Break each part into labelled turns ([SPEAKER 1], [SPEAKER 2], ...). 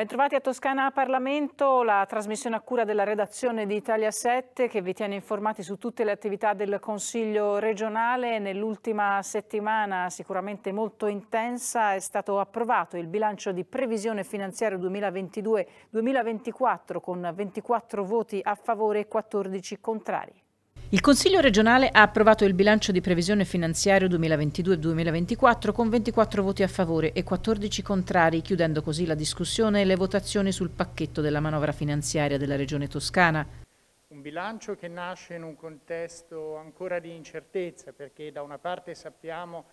[SPEAKER 1] Bentrovati a Toscana Parlamento, la trasmissione a cura della redazione di Italia 7 che vi tiene informati su tutte le attività del Consiglio regionale. Nell'ultima settimana sicuramente molto intensa è stato approvato il bilancio di previsione finanziaria 2022-2024 con 24 voti a favore e 14 contrari. Il Consiglio regionale ha approvato il bilancio di previsione finanziario 2022-2024 con 24 voti a favore e 14 contrari, chiudendo così la discussione e le votazioni sul pacchetto della manovra finanziaria della Regione Toscana.
[SPEAKER 2] Un bilancio che nasce in un contesto ancora di incertezza, perché da una parte sappiamo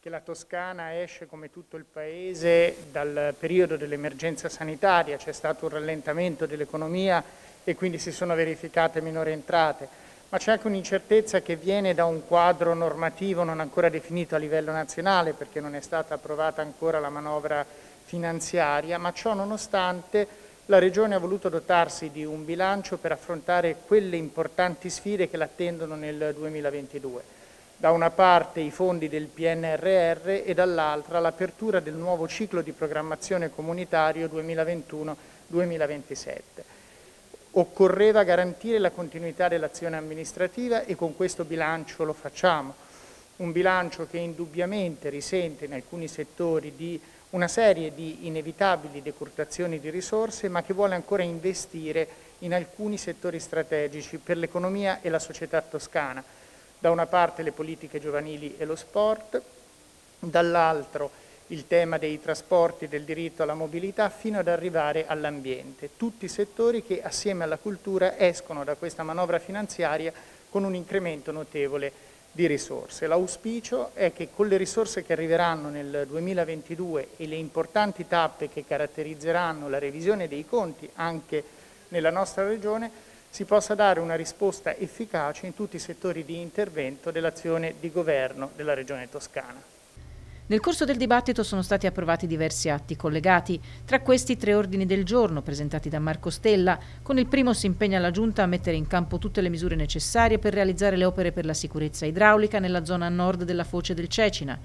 [SPEAKER 2] che la Toscana esce come tutto il Paese dal periodo dell'emergenza sanitaria, c'è stato un rallentamento dell'economia e quindi si sono verificate minori entrate ma c'è anche un'incertezza che viene da un quadro normativo non ancora definito a livello nazionale perché non è stata approvata ancora la manovra finanziaria, ma ciò nonostante la Regione ha voluto dotarsi di un bilancio per affrontare quelle importanti sfide che l'attendono nel 2022. Da una parte i fondi del PNRR e dall'altra l'apertura del nuovo ciclo di programmazione comunitario 2021-2027 occorreva garantire la continuità dell'azione amministrativa e con questo bilancio lo facciamo. Un bilancio che indubbiamente risente in alcuni settori di una serie di inevitabili decurtazioni di risorse, ma che vuole ancora investire in alcuni settori strategici per l'economia e la società toscana. Da una parte le politiche giovanili e lo sport, dall'altro il tema dei trasporti, del diritto alla mobilità, fino ad arrivare all'ambiente. Tutti i settori che assieme alla cultura escono da questa manovra finanziaria con un incremento notevole di risorse. L'auspicio è che con le risorse che arriveranno nel 2022 e le importanti tappe che caratterizzeranno la revisione dei conti anche nella nostra regione, si possa dare una risposta efficace in tutti i settori di intervento dell'azione di governo della Regione Toscana.
[SPEAKER 1] Nel corso del dibattito sono stati approvati diversi atti collegati, tra questi tre ordini del giorno presentati da Marco Stella. Con il primo si impegna la Giunta a mettere in campo tutte le misure necessarie per realizzare le opere per la sicurezza idraulica nella zona a nord della foce del Cecina.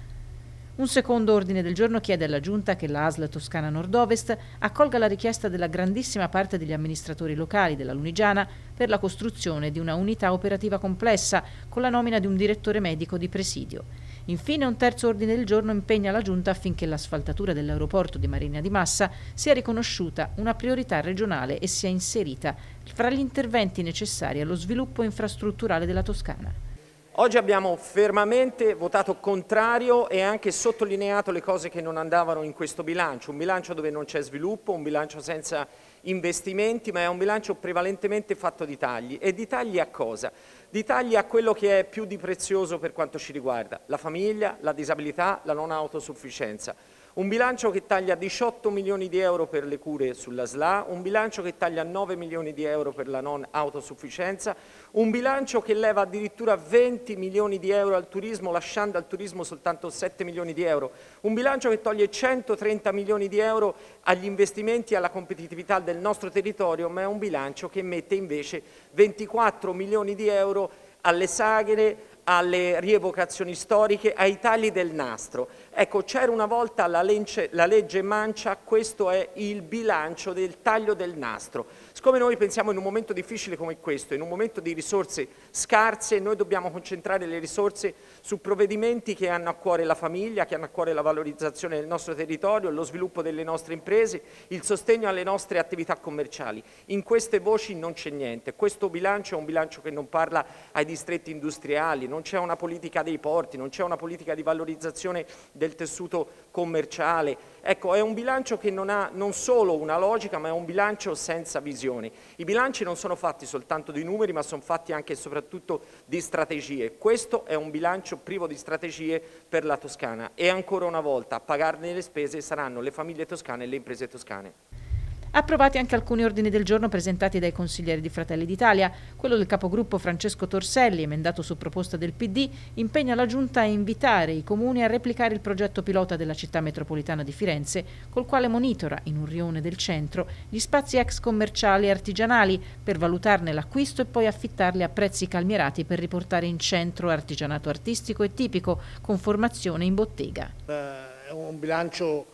[SPEAKER 1] Un secondo ordine del giorno chiede alla Giunta che la ASL Toscana Nord-Ovest accolga la richiesta della grandissima parte degli amministratori locali della Lunigiana per la costruzione di una unità operativa complessa con la nomina di un direttore medico di presidio. Infine un terzo ordine del giorno impegna la Giunta affinché l'asfaltatura dell'aeroporto di Marina di Massa sia riconosciuta una priorità regionale e sia inserita fra gli interventi necessari allo sviluppo infrastrutturale della Toscana.
[SPEAKER 3] Oggi abbiamo fermamente votato contrario e anche sottolineato le cose che non andavano in questo bilancio, un bilancio dove non c'è sviluppo, un bilancio senza investimenti, ma è un bilancio prevalentemente fatto di tagli. E di tagli a cosa? di tagli a quello che è più di prezioso per quanto ci riguarda, la famiglia, la disabilità, la non autosufficienza. Un bilancio che taglia 18 milioni di euro per le cure sulla SLA, un bilancio che taglia 9 milioni di euro per la non autosufficienza, un bilancio che leva addirittura 20 milioni di euro al turismo, lasciando al turismo soltanto 7 milioni di euro, un bilancio che toglie 130 milioni di euro agli investimenti e alla competitività del nostro territorio, ma è un bilancio che mette invece 24 milioni di euro alle sagre, alle rievocazioni storiche, ai tagli del nastro. Ecco, c'era una volta la legge, la legge, mancia, questo è il bilancio del taglio del nastro. Siccome noi pensiamo in un momento difficile come questo, in un momento di risorse scarse, e noi dobbiamo concentrare le risorse su provvedimenti che hanno a cuore la famiglia, che hanno a cuore la valorizzazione del nostro territorio, lo sviluppo delle nostre imprese, il sostegno alle nostre attività commerciali. In queste voci non c'è niente, questo bilancio è un bilancio che non parla ai distretti industriali, non c'è una politica dei porti, non c'è una politica di valorizzazione del tessuto commerciale. Ecco, è un bilancio che non ha non solo una logica, ma è un bilancio senza visione. I bilanci non sono fatti soltanto di numeri, ma sono fatti anche e soprattutto soprattutto di strategie. Questo è un bilancio privo di strategie per la Toscana e ancora una volta a pagarne le spese saranno le famiglie toscane e le imprese toscane.
[SPEAKER 1] Approvati anche alcuni ordini del giorno presentati dai consiglieri di Fratelli d'Italia. Quello del capogruppo Francesco Torselli, emendato su proposta del PD, impegna la Giunta a invitare i comuni a replicare il progetto pilota della città metropolitana di Firenze, col quale monitora, in un rione del centro, gli spazi ex commerciali e artigianali per valutarne l'acquisto e poi affittarli a prezzi calmierati per riportare in centro artigianato artistico e tipico, con formazione in bottega.
[SPEAKER 4] Eh, è un bilancio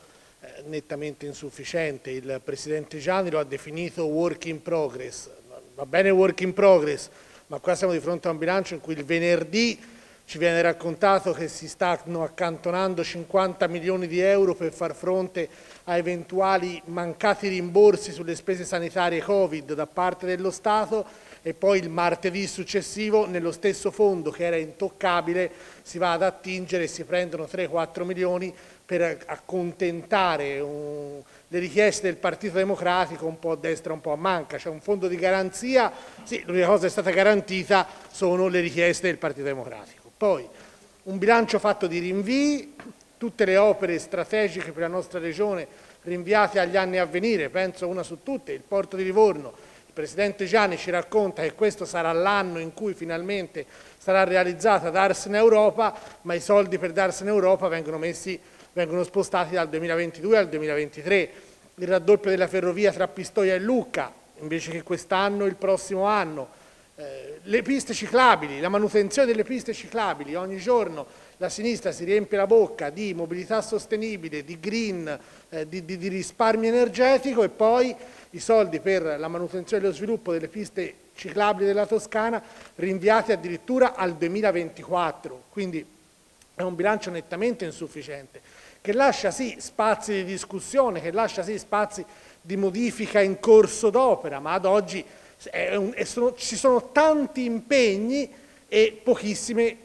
[SPEAKER 4] eh, nettamente insufficiente. Il Presidente Gianni lo ha definito work in progress. Va bene work in progress, ma qua siamo di fronte a un bilancio in cui il venerdì ci viene raccontato che si stanno accantonando 50 milioni di euro per far fronte a eventuali mancati rimborsi sulle spese sanitarie Covid da parte dello Stato e poi il martedì successivo nello stesso fondo che era intoccabile si va ad attingere e si prendono 3-4 milioni per accontentare un, le richieste del Partito Democratico un po' a destra un po' a manca, c'è un fondo di garanzia, sì, l'unica cosa che è stata garantita sono le richieste del Partito Democratico. Poi un bilancio fatto di rinvii, tutte le opere strategiche per la nostra regione rinviate agli anni a venire, penso una su tutte, il porto di Livorno, il Presidente Gianni ci racconta che questo sarà l'anno in cui finalmente sarà realizzata Darsene Europa, ma i soldi per Darsene Europa vengono messi vengono spostati dal 2022 al 2023. Il raddoppio della ferrovia tra Pistoia e Lucca, invece che quest'anno, e il prossimo anno. Eh, le piste ciclabili, la manutenzione delle piste ciclabili, ogni giorno la sinistra si riempie la bocca di mobilità sostenibile, di green, eh, di, di, di risparmio energetico e poi i soldi per la manutenzione e lo sviluppo delle piste ciclabili della Toscana rinviati addirittura al 2024, quindi è un bilancio nettamente insufficiente che lascia sì spazi di discussione, che lascia sì spazi di modifica in corso d'opera, ma ad oggi un, sono, ci sono tanti impegni e pochissimi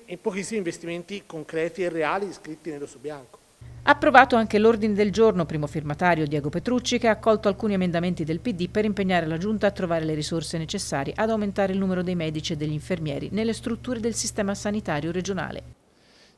[SPEAKER 4] investimenti concreti e reali iscritti nero su bianco.
[SPEAKER 1] Approvato anche l'ordine del giorno primo firmatario Diego Petrucci che ha accolto alcuni emendamenti del PD per impegnare la Giunta a trovare le risorse necessarie ad aumentare il numero dei medici e degli infermieri nelle strutture del sistema sanitario regionale.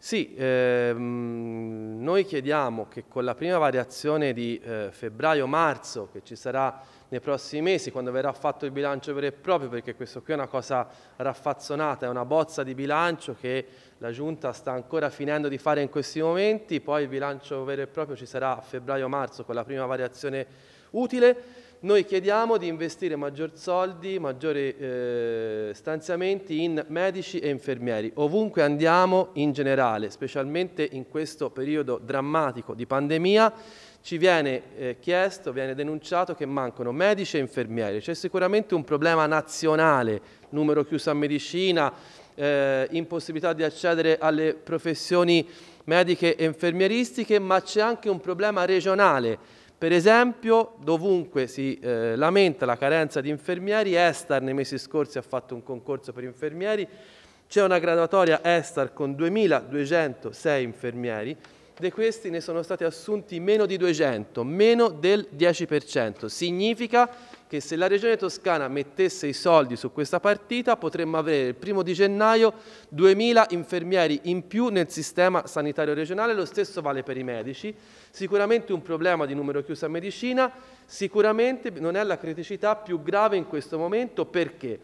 [SPEAKER 5] Sì, ehm, noi chiediamo che con la prima variazione di eh, febbraio-marzo che ci sarà nei prossimi mesi, quando verrà fatto il bilancio vero e proprio, perché questo qui è una cosa raffazzonata, è una bozza di bilancio che la Giunta sta ancora finendo di fare in questi momenti, poi il bilancio vero e proprio ci sarà a febbraio-marzo con la prima variazione utile noi chiediamo di investire maggior soldi, maggiori eh, stanziamenti in medici e infermieri, ovunque andiamo in generale, specialmente in questo periodo drammatico di pandemia, ci viene eh, chiesto, viene denunciato che mancano medici e infermieri. C'è sicuramente un problema nazionale, numero chiuso a medicina, eh, impossibilità di accedere alle professioni mediche e infermieristiche, ma c'è anche un problema regionale per esempio, dovunque si eh, lamenta la carenza di infermieri, Estar nei mesi scorsi ha fatto un concorso per infermieri, c'è una graduatoria Estar con 2.206 infermieri, di questi ne sono stati assunti meno di 200, meno del 10%. Significa che se la Regione Toscana mettesse i soldi su questa partita potremmo avere il primo di gennaio 2.000 infermieri in più nel sistema sanitario regionale, lo stesso vale per i medici, sicuramente un problema di numero chiuso a medicina, sicuramente non è la criticità più grave in questo momento perché?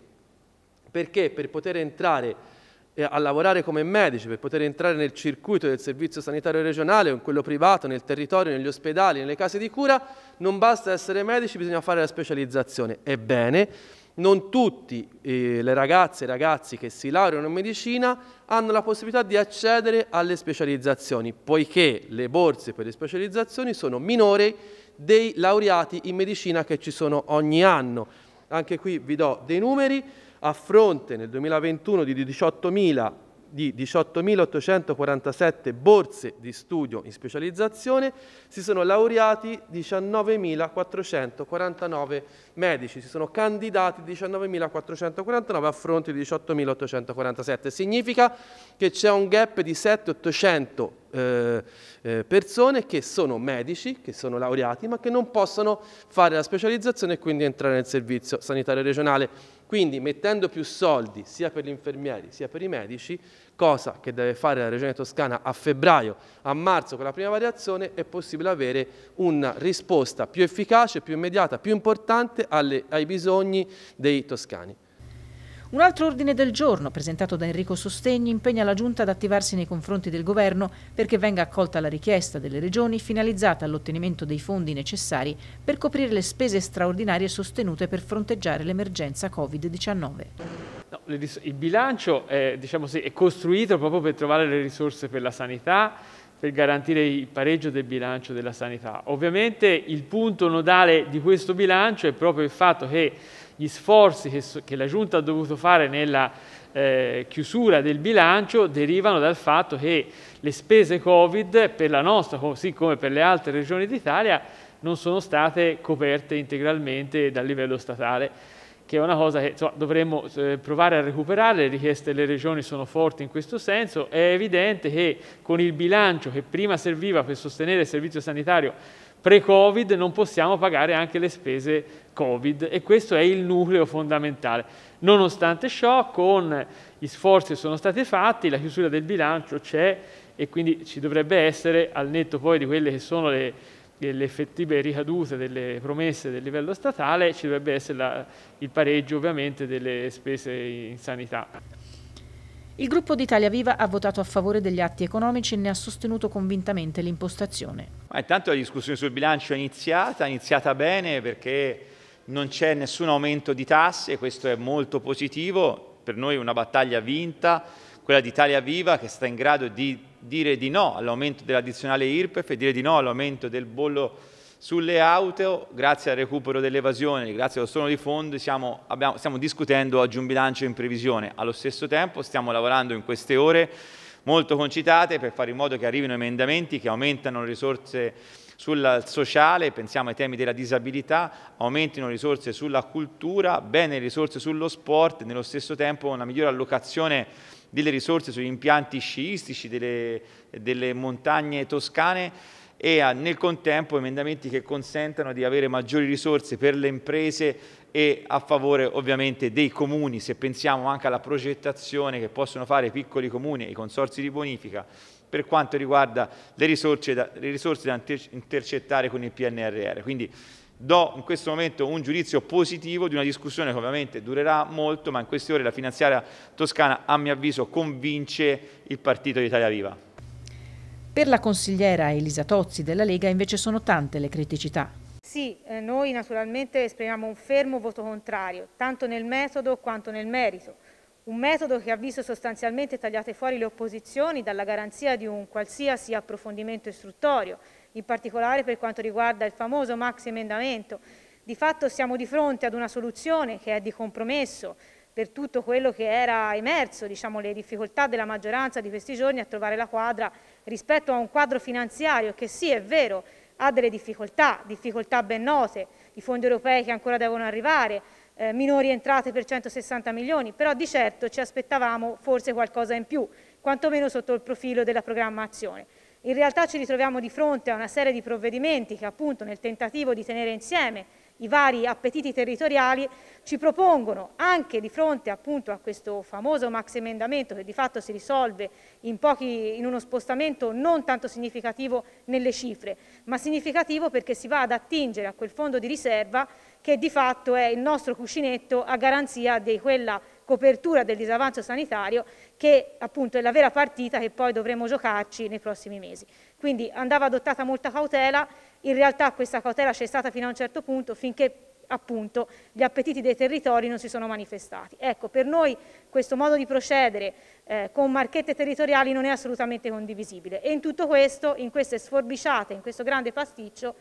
[SPEAKER 5] Perché per poter entrare a lavorare come medici per poter entrare nel circuito del servizio sanitario regionale o in quello privato, nel territorio, negli ospedali, nelle case di cura, non basta essere medici, bisogna fare la specializzazione. Ebbene, non tutti eh, le ragazze e ragazzi che si laureano in medicina hanno la possibilità di accedere alle specializzazioni, poiché le borse per le specializzazioni sono minori dei laureati in medicina che ci sono ogni anno. Anche qui vi do dei numeri a fronte nel 2021 di 18.000 di 18.847 borse di studio in specializzazione, si sono laureati 19.449 medici, si sono candidati 19.449 a fronte di 18.847. Significa che c'è un gap di 7-800 eh, eh, persone che sono medici, che sono laureati, ma che non possono fare la specializzazione e quindi entrare nel servizio sanitario regionale. Quindi mettendo più soldi sia per gli infermieri sia per i medici, cosa che deve fare la Regione Toscana a febbraio, a marzo con la prima variazione, è possibile avere una risposta più efficace, più immediata, più importante alle, ai bisogni dei toscani.
[SPEAKER 1] Un altro ordine del giorno, presentato da Enrico Sostegni, impegna la Giunta ad attivarsi nei confronti del Governo perché venga accolta la richiesta delle regioni finalizzata all'ottenimento dei fondi necessari per coprire le spese straordinarie sostenute per fronteggiare l'emergenza Covid-19.
[SPEAKER 6] No, il bilancio è, diciamo sì, è, costruito proprio per trovare le risorse per la sanità, per garantire il pareggio del bilancio della sanità. Ovviamente il punto nodale di questo bilancio è proprio il fatto che gli sforzi che, che la Giunta ha dovuto fare nella eh, chiusura del bilancio derivano dal fatto che le spese Covid per la nostra, così come per le altre regioni d'Italia, non sono state coperte integralmente dal livello statale che è una cosa che insomma, dovremmo eh, provare a recuperare, le richieste delle regioni sono forti in questo senso, è evidente che con il bilancio che prima serviva per sostenere il servizio sanitario pre-Covid non possiamo pagare anche le spese Covid e questo è il nucleo fondamentale. Nonostante ciò, con gli sforzi che sono stati fatti, la chiusura del bilancio c'è e quindi ci dovrebbe essere, al netto poi di quelle che sono le, le effettive ricadute delle promesse del livello statale, ci dovrebbe essere la, il pareggio ovviamente delle spese
[SPEAKER 7] in sanità.
[SPEAKER 1] Il gruppo d'Italia Viva ha votato a favore degli atti economici e ne ha sostenuto convintamente l'impostazione.
[SPEAKER 7] intanto la discussione sul bilancio è iniziata, è iniziata bene perché non c'è nessun aumento di tasse, questo è molto positivo, per noi è una battaglia vinta, quella di Italia Viva che sta in grado di dire di no all'aumento dell'addizionale IRPEF e dire di no all'aumento del bollo sulle auto, grazie al recupero dell'evasione, grazie allo storno di fondi, stiamo discutendo oggi un bilancio in previsione. Allo stesso tempo stiamo lavorando in queste ore molto concitate per fare in modo che arrivino emendamenti che aumentano le risorse sul sociale, pensiamo ai temi della disabilità, aumentino risorse sulla cultura, bene risorse sullo sport, nello stesso tempo una migliore allocazione delle risorse sugli impianti sciistici delle, delle montagne toscane e ah, nel contempo emendamenti che consentano di avere maggiori risorse per le imprese e a favore ovviamente dei comuni, se pensiamo anche alla progettazione che possono fare i piccoli comuni e i consorsi di bonifica per quanto riguarda le risorse da, le risorse da intercettare con il PNRR. Quindi do in questo momento un giudizio positivo di una discussione che ovviamente durerà molto, ma in queste ore la finanziaria toscana, a mio avviso, convince il partito di Italia Viva.
[SPEAKER 1] Per la consigliera Elisa Tozzi della Lega invece sono tante le criticità.
[SPEAKER 8] Sì, eh, noi naturalmente esprimiamo un fermo voto contrario, tanto nel metodo quanto nel merito. Un metodo che ha visto sostanzialmente tagliate fuori le opposizioni dalla garanzia di un qualsiasi approfondimento istruttorio, in particolare per quanto riguarda il famoso maxi emendamento. Di fatto siamo di fronte ad una soluzione che è di compromesso per tutto quello che era emerso, diciamo, le difficoltà della maggioranza di questi giorni a trovare la quadra rispetto a un quadro finanziario che sì, è vero, ha delle difficoltà, difficoltà ben note, i fondi europei che ancora devono arrivare, eh, minori entrate per 160 milioni, però di certo ci aspettavamo forse qualcosa in più, quantomeno sotto il profilo della programmazione. In realtà ci ritroviamo di fronte a una serie di provvedimenti che appunto nel tentativo di tenere insieme i vari appetiti territoriali ci propongono anche di fronte appunto a questo famoso max emendamento che di fatto si risolve in, pochi, in uno spostamento non tanto significativo nelle cifre ma significativo perché si va ad attingere a quel fondo di riserva che di fatto è il nostro cuscinetto a garanzia di quella copertura del disavanzo sanitario che appunto è la vera partita che poi dovremo giocarci nei prossimi mesi. Quindi andava adottata molta cautela, in realtà questa cautela c'è stata fino a un certo punto finché appunto gli appetiti dei territori non si sono manifestati. Ecco, per noi questo modo di procedere eh, con marchette territoriali non è assolutamente condivisibile e in tutto questo, in queste sforbiciate, in questo grande pasticcio,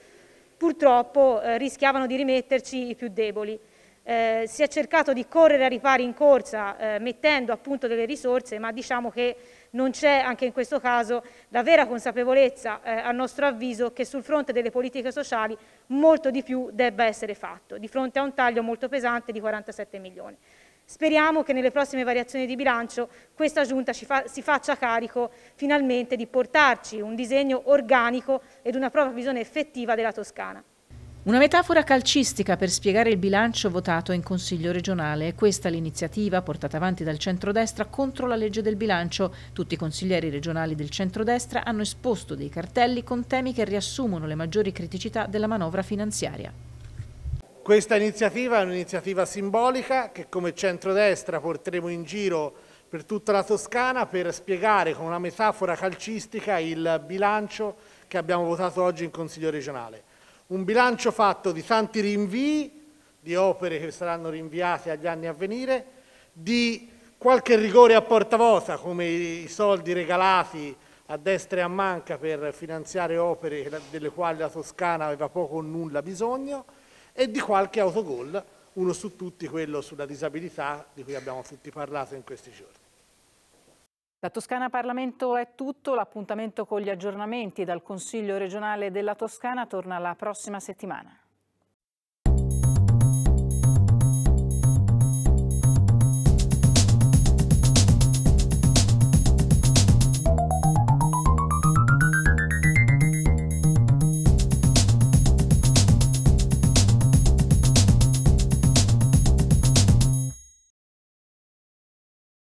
[SPEAKER 8] purtroppo eh, rischiavano di rimetterci i più deboli. Eh, si è cercato di correre a ripari in corsa eh, mettendo appunto delle risorse, ma diciamo che non c'è anche in questo caso la vera consapevolezza, eh, a nostro avviso, che sul fronte delle politiche sociali molto di più debba essere fatto, di fronte a un taglio molto pesante di 47 milioni. Speriamo che nelle prossime variazioni di bilancio questa Giunta fa, si faccia carico finalmente di portarci un disegno organico ed una propria visione effettiva della Toscana.
[SPEAKER 1] Una metafora calcistica per spiegare il bilancio votato in Consiglio regionale. È questa l'iniziativa portata avanti dal centrodestra contro la legge del bilancio. Tutti i consiglieri regionali del centrodestra hanno esposto dei cartelli con temi che riassumono le maggiori criticità della manovra finanziaria.
[SPEAKER 4] Questa iniziativa è un'iniziativa simbolica che come centrodestra porteremo in giro per tutta la Toscana per spiegare con una metafora calcistica il bilancio che abbiamo votato oggi in Consiglio regionale. Un bilancio fatto di tanti rinvii, di opere che saranno rinviate agli anni a venire, di qualche rigore a porta vuota come i soldi regalati a destra e a manca per finanziare opere delle quali la Toscana aveva poco o nulla bisogno, e di qualche autogol, uno su tutti quello sulla disabilità di cui abbiamo tutti parlato in questi giorni.
[SPEAKER 1] Da Toscana Parlamento è tutto, l'appuntamento con gli aggiornamenti dal Consiglio regionale della Toscana torna la prossima settimana.